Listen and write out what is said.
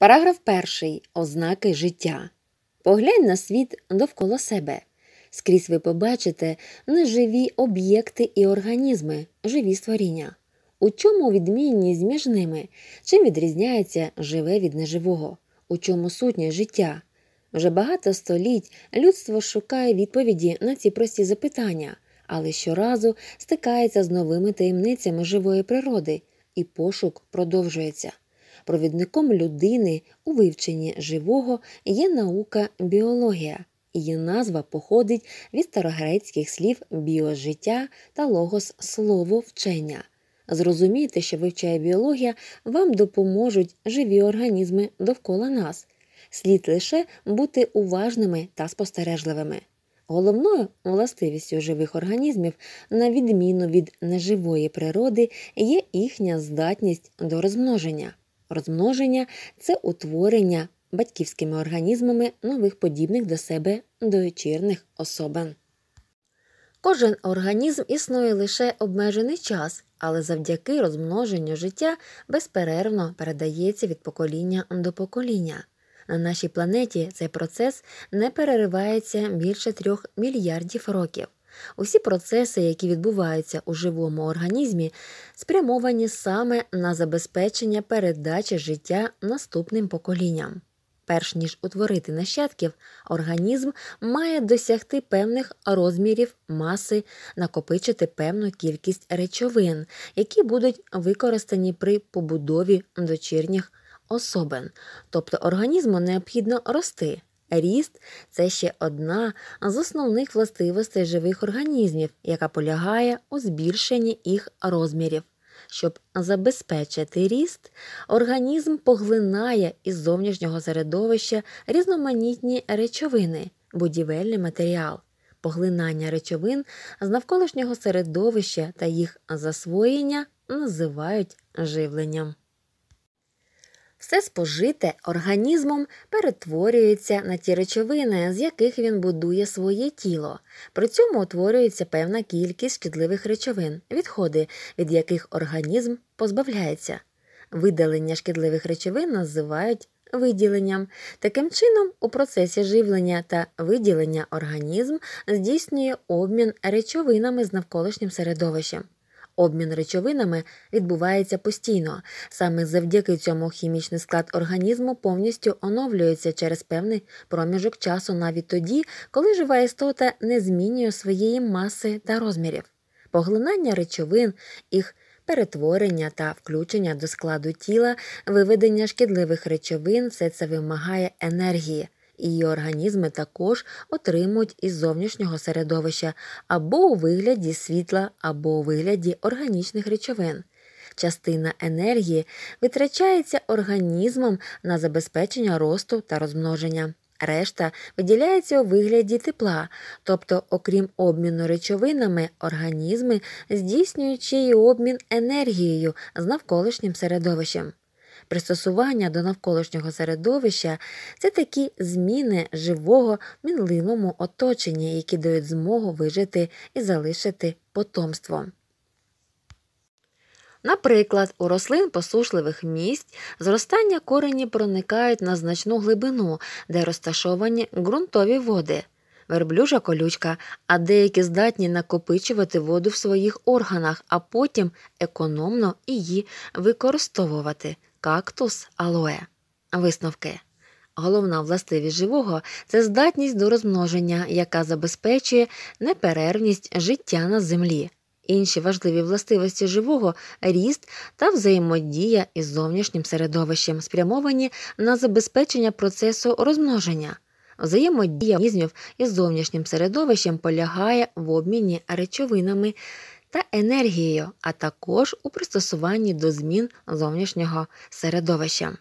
Параграф перший. Ознаки життя. Поглянь на світ довкола себе. Скрізь ви побачите неживі об'єкти і організми, живі створіння. У чому відмінність між ними? Чим відрізняється живе від неживого? У чому сутність життя? Вже багато століть людство шукає відповіді на ці прості запитання, але щоразу стикається з новими таємницями живої природи, і пошук продовжується. Провідником людини у вивченні живого є наука біологія. Її назва походить від старогрецьких слів біожиття та логос слово вчення. Зрозуміти, що вивчає біологія, вам допоможуть живі організми довкола нас. Слід лише бути уважними та спостережливими. Головною властивістю живих організмів, на відміну від неживої природи, є їхня здатність до розмноження. Розмноження це утворення батьківськими організмами нових подібних до себе дочірних особин. Кожен організм існує лише обмежений час, але завдяки розмноженню життя безперервно передається від покоління до покоління. На нашій планеті цей процес не переривається більше трьох мільярдів років. Усі процеси, які відбуваються у живому організмі, спрямовані саме на забезпечення передачі життя наступним поколінням. Перш ніж утворити нащадків, організм має досягти певних розмірів маси, накопичити певну кількість речовин, які будуть використані при побудові дочірніх особин. Тобто організму необхідно рости. Ріст це ще одна з основних властивостей живих організмів, яка полягає у збільшенні їх розмірів. Щоб забезпечити ріст, організм поглинає із зовнішнього середовища різноманітні речовини, будівельний матеріал. Поглинання речовин з навколишнього середовища та їх засвоєння називають живленням. Все спожите організмом перетворюється на ті речовини, з яких він будує своє тіло. При цьому утворюється певна кількість шкідливих речовин, відходи, від яких організм позбавляється. Видалення шкідливих речовин називають виділенням. Таким чином, у процесі живлення та виділення організм здійснює обмін речовинами з навколишнім середовищем. Обмін речовинами відбувається постійно. Саме завдяки цьому хімічний склад організму повністю оновлюється через певний проміжок часу, навіть тоді, коли жива істота не змінює своєї маси та розмірів. Поглинання речовин, їх перетворення та включення до складу тіла, виведення шкідливих речовин все це вимагає енергії її організми також отримують із зовнішнього середовища або у вигляді світла, або у вигляді органічних речовин. Частина енергії витрачається організмом на забезпечення росту та розмноження. Решта виділяється у вигляді тепла, тобто, окрім обміну речовинами, організми здійснюють і обмін енергією з навколишнім середовищем пристосування до навколишнього середовища це такі зміни живого мінливому оточенні, які дають змогу вижити і залишити потомство. Наприклад, у рослин посушливих місць зростання корені проникають на значну глибину, де розташовані ґрунтові води, верблюжа колючка, а деякі здатні накопичувати воду в своїх органах, а потім економно її використовувати кактус алоє. Висновки. Головна властивість живого це здатність до розмноження, яка забезпечує неперервність життя на землі. Інші важливі властивості живого ріст та взаємодія із зовнішнім середовищем, спрямовані на забезпечення процесу розмноження. Взаємодія організмів із зовнішнім середовищем полягає в обміні речовинами та енергією, а також у пристосуванні до змін зовнішнього середовища.